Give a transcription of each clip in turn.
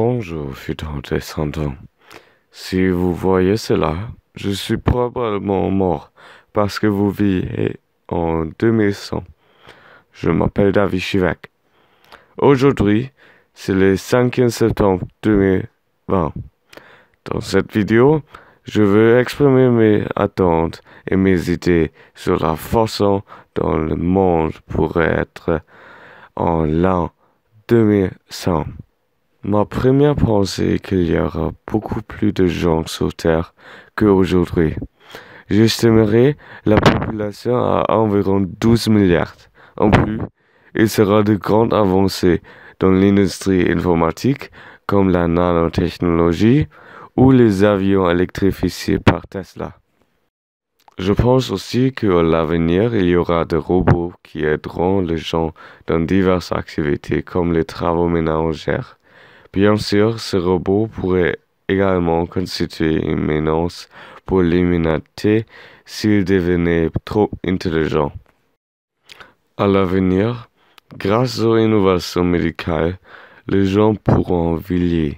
Bonjour, fut en descendant. Si vous voyez cela, je suis probablement mort parce que vous vivez en 2100. Je m'appelle David Chivac. Aujourd'hui, c'est le 5 septembre 2020. Dans cette vidéo, je veux exprimer mes attentes et mes idées sur la façon dont le monde pourrait être en l'an 2100. Ma première pensée est qu'il y aura beaucoup plus de gens sur Terre qu'aujourd'hui. J'estimerai la population à environ 12 milliards. En plus, il sera de grandes avancées dans l'industrie informatique comme la nanotechnologie ou les avions électrifiés par Tesla. Je pense aussi qu'à l'avenir, il y aura des robots qui aideront les gens dans diverses activités comme les travaux ménagères Bien sûr, ce robot pourrait également constituer une menace pour l'humanité s'il devenait trop intelligent. À l'avenir, grâce aux innovations médicales, les gens pourront vivre.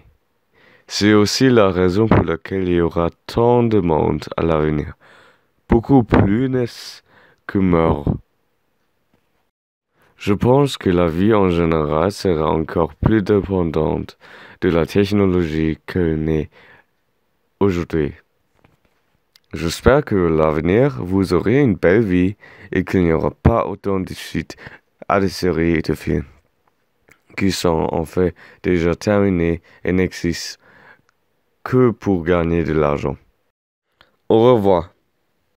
C'est aussi la raison pour laquelle il y aura tant de monde à l'avenir, beaucoup plus naissent que meurent. Je pense que la vie en général sera encore plus dépendante de la technologie qu'elle n'est aujourd'hui. J'espère que l'avenir, vous aurez une belle vie et qu'il n'y aura pas autant de suites à des séries et de films qui sont en fait déjà terminés et n'existent que pour gagner de l'argent. Au revoir.